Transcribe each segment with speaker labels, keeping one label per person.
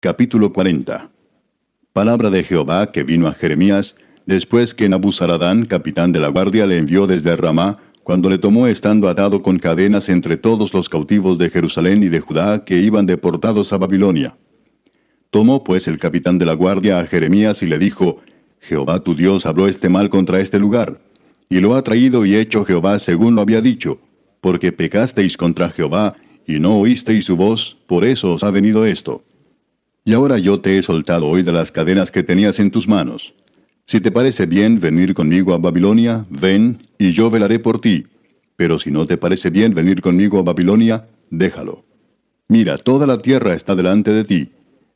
Speaker 1: Capítulo 40 Palabra de Jehová que vino a Jeremías después que Nabuzaradán, capitán de la guardia, le envió desde Ramá, cuando le tomó estando atado con cadenas entre todos los cautivos de Jerusalén y de Judá que iban deportados a Babilonia. Tomó pues el capitán de la guardia a Jeremías y le dijo, Jehová tu Dios habló este mal contra este lugar, y lo ha traído y hecho Jehová según lo había dicho, porque pecasteis contra Jehová, y no oísteis su voz, por eso os ha venido esto. Y ahora yo te he soltado hoy de las cadenas que tenías en tus manos. Si te parece bien venir conmigo a Babilonia, ven, y yo velaré por ti. Pero si no te parece bien venir conmigo a Babilonia, déjalo. Mira, toda la tierra está delante de ti.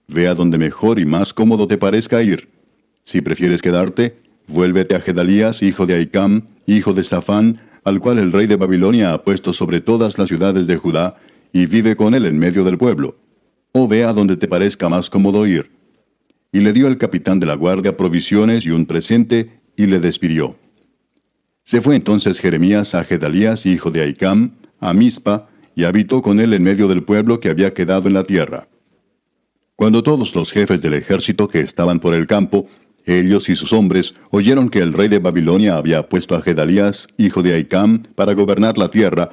Speaker 1: Ve a donde mejor y más cómodo te parezca ir. Si prefieres quedarte, vuélvete a Gedalías, hijo de Aicam, hijo de Safán, al cual el rey de Babilonia ha puesto sobre todas las ciudades de Judá, y vive con él en medio del pueblo o vea donde te parezca más cómodo ir. Y le dio el capitán de la guardia provisiones y un presente, y le despidió. Se fue entonces Jeremías a Gedalías, hijo de Aicam, a Mizpa, y habitó con él en medio del pueblo que había quedado en la tierra. Cuando todos los jefes del ejército que estaban por el campo, ellos y sus hombres, oyeron que el rey de Babilonia había puesto a Gedalías, hijo de Aicam, para gobernar la tierra,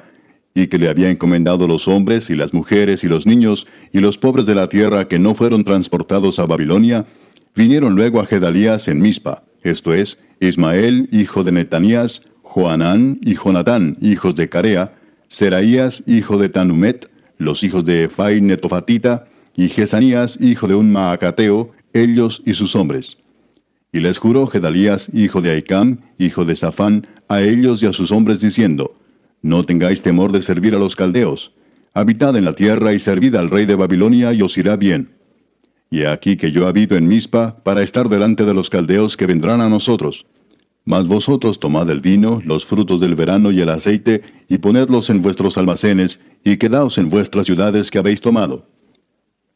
Speaker 1: y que le había encomendado los hombres y las mujeres y los niños y los pobres de la tierra que no fueron transportados a Babilonia, vinieron luego a Gedalías en Mispa, esto es, Ismael, hijo de Netanías, Joanán y Jonatán, hijos de Carea, Seraías, hijo de Tanumet, los hijos de Efai Netofatita, y Gesanías, hijo de un Maacateo, ellos y sus hombres. Y les juró Gedalías, hijo de Aicam, hijo de Safán, a ellos y a sus hombres, diciendo, no tengáis temor de servir a los caldeos. Habitad en la tierra y servid al rey de Babilonia y os irá bien. Y aquí que yo habito en Mizpa para estar delante de los caldeos que vendrán a nosotros. Mas vosotros tomad el vino, los frutos del verano y el aceite, y ponedlos en vuestros almacenes, y quedaos en vuestras ciudades que habéis tomado.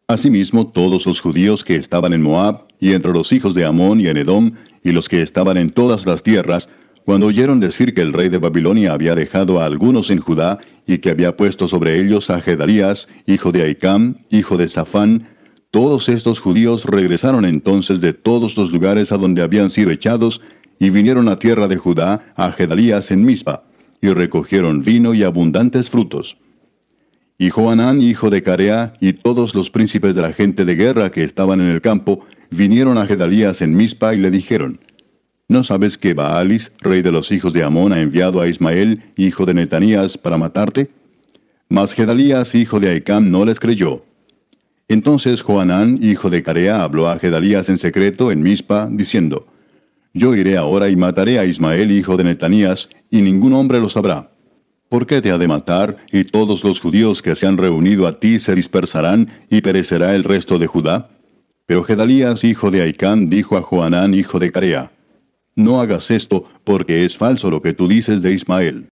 Speaker 1: Asimismo, todos los judíos que estaban en Moab, y entre los hijos de Amón y en Edom, y los que estaban en todas las tierras, cuando oyeron decir que el rey de Babilonia había dejado a algunos en Judá y que había puesto sobre ellos a Gedalías, hijo de Aicam, hijo de Safán, todos estos judíos regresaron entonces de todos los lugares a donde habían sido echados y vinieron a tierra de Judá a Gedalías en Mispa, y recogieron vino y abundantes frutos. Y Joanán, hijo de Carea, y todos los príncipes de la gente de guerra que estaban en el campo, vinieron a Gedalías en Mispa y le dijeron, ¿No sabes que Baalis, rey de los hijos de Amón, ha enviado a Ismael, hijo de Netanías, para matarte? Mas Gedalías, hijo de Aicam, no les creyó. Entonces Joanán, hijo de Carea, habló a Gedalías en secreto en Mizpa, diciendo, Yo iré ahora y mataré a Ismael, hijo de Netanías, y ningún hombre lo sabrá. ¿Por qué te ha de matar, y todos los judíos que se han reunido a ti se dispersarán, y perecerá el resto de Judá? Pero Gedalías, hijo de Aicam, dijo a Joanán, hijo de Carea, no hagas esto, porque es falso lo que tú dices de Ismael.